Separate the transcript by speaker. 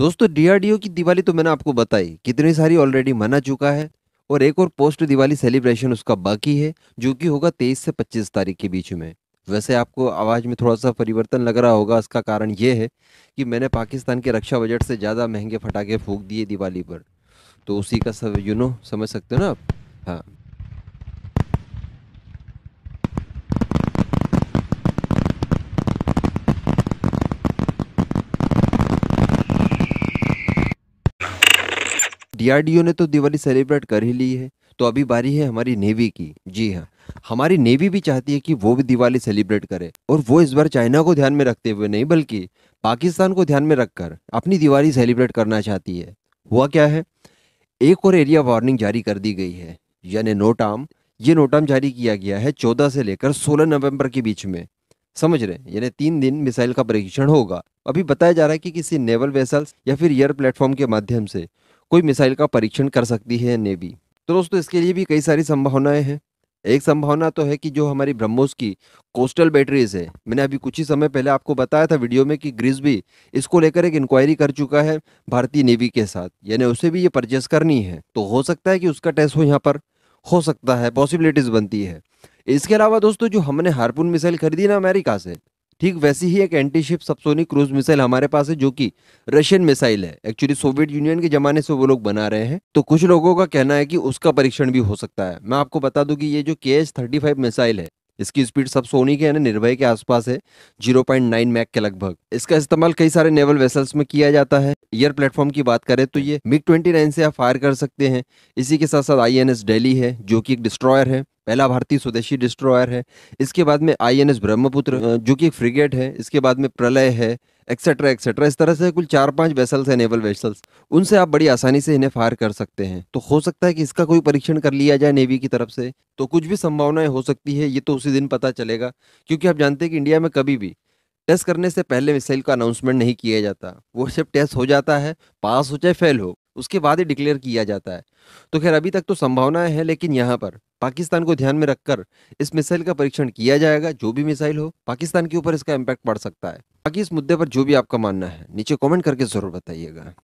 Speaker 1: दोस्तों डीआरडीओ की दिवाली तो मैंने आपको बताई कितनी सारी ऑलरेडी मना चुका है और एक और पोस्ट दिवाली सेलिब्रेशन उसका बाकी है जो कि होगा तेईस से पच्चीस तारीख के बीच में वैसे आपको आवाज़ में थोड़ा सा परिवर्तन लग रहा होगा इसका कारण ये है कि मैंने पाकिस्तान के रक्षा बजट से ज़्यादा महंगे फटाखे फूक दिए दिवाली पर तो उसी का सब यू नो समझ सकते हो ना आप हाँ डीआरडीओ ने तो दिवाली सेलिब्रेट कर ही ली है तो अभी बारी है हमारी नेवी की जी हाँ हमारी नेवी भी चाहती है कि वो भी दिवाली सेलिब्रेट करे और वो इस बार चाइना को ध्यान में रखते हुए नहीं बल्कि पाकिस्तान को ध्यान में रखकर अपनी दिवाली सेलिब्रेट करना चाहती है हुआ क्या है एक और एरिया वार्निंग जारी कर दी गई है यानी नोटाम ये नोटाम जारी किया गया है चौदह से लेकर सोलह नवम्बर के बीच में समझ रहे हैं यानी तीन दिन मिसाइल का परीक्षण होगा अभी बताया जा रहा है कि किसी नेवल वेसल्स या फिर एयर प्लेटफॉर्म के माध्यम से कोई मिसाइल का परीक्षण कर सकती है नेवी तो दोस्तों इसके लिए भी कई सारी संभावनाएं हैं एक संभावना तो है कि जो हमारी ब्रह्मोस की कोस्टल बैटरीज है मैंने अभी कुछ ही समय पहले आपको बताया था वीडियो में कि ग्रीस भी इसको लेकर एक इंक्वायरी कर चुका है भारतीय नेवी के साथ यानी उसे भी ये परचेस करनी है तो हो सकता है कि उसका टेस्ट हो यहाँ पर हो सकता है पॉसिबिलिटीज बनती है इसके अलावा दोस्तों जो हमने हारपून मिसाइल खरीदी ना अमेरिका से ठीक वैसी ही एक anti ship subsonic cruise missile हमारे पास है जो कि रशियन मिसाइल है एक्चुअली सोवियत यूनियन के जमाने से वो लोग बना रहे हैं तो कुछ लोगों का कहना है कि उसका परीक्षण भी हो सकता है मैं आपको बता दूं कि ये जो के एच थर्टी फाइव मिसाइल है इसकी स्पीड सब सोनी के यानी निर्भय के आसपास है नाइन मैक के लगभग इसका इस्तेमाल कई सारे नेवल वेसल्स में किया जाता है एयर प्लेटफॉर्म की बात करें तो ये मिग नाइन से आप फायर कर सकते हैं इसी के साथ साथ आई दिल्ली है जो कि एक डिस्ट्रॉयर है पहला भारतीय स्वदेशी डिस्ट्रॉयर है इसके बाद में आईएनएस ब्रह्मपुत्र जो कि एक फ्रिगेट है इसके बाद में प्रलय है एक्सेट्रा एक्सेट्रा इस तरह से कुल चार पांच वेसल्स हैं नेवल वेसल्स उनसे आप बड़ी आसानी से इन्हें फायर कर सकते हैं तो हो सकता है कि इसका कोई परीक्षण कर लिया जाए नेवी की तरफ से तो कुछ भी संभावनाएं हो सकती है ये तो उसी दिन पता चलेगा क्योंकि आप जानते हैं कि इंडिया में कभी भी टेस्ट करने से पहले मिसाइल का अनाउंसमेंट नहीं किया जाता वो सिर्फ टेस्ट हो जाता है पास हो चाहे फेल हो उसके बाद ही डिक्लेयर किया जाता है तो खैर अभी तक तो संभावनाएं है लेकिन यहाँ पर पाकिस्तान को ध्यान में रखकर इस मिसाइल का परीक्षण किया जाएगा जो भी मिसाइल हो पाकिस्तान के ऊपर इसका इम्पैक्ट पड़ सकता है बाकी इस मुद्दे पर जो भी आपका मानना है नीचे कॉमेंट करके ज़रूर बताइएगा